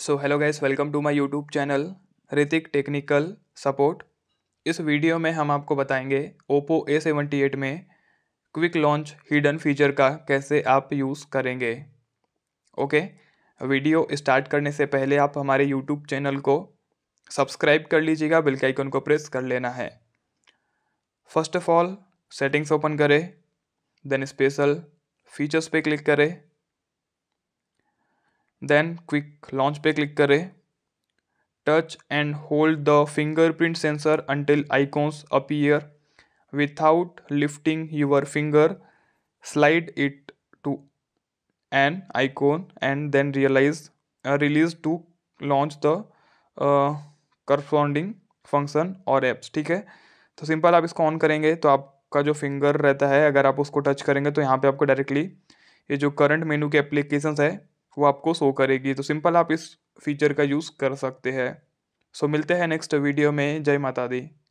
so hello guys welcome to my YouTube channel Hrithik technical support इस video में हम आपको बताएंगे ओप्पो ए सेवेंटी एट में क्विक लॉन्च हिडन फीचर का कैसे आप यूज़ करेंगे ओके वीडियो स्टार्ट करने से पहले आप हमारे यूट्यूब चैनल को सब्सक्राइब कर लीजिएगा बिल के आइकन को प्रेस कर लेना है first of all settings open करें देन स्पेशल फीचर्स पे क्लिक करें देन क्विक लॉन्च पे क्लिक करें touch and hold the fingerprint sensor until icons appear without lifting your finger slide it to an icon and then realize release to launch the corresponding function और apps ठीक है तो simple आप इसको on करेंगे तो आपका जो फिंगर रहता है अगर आप उसको टच करेंगे तो यहाँ पे आपको डायरेक्टली ये जो करंट मेनू के एप्लीकेशंस है वो आपको शो करेगी तो सिंपल आप इस फीचर का यूज़ कर सकते हैं सो मिलते हैं नेक्स्ट वीडियो में जय माता दी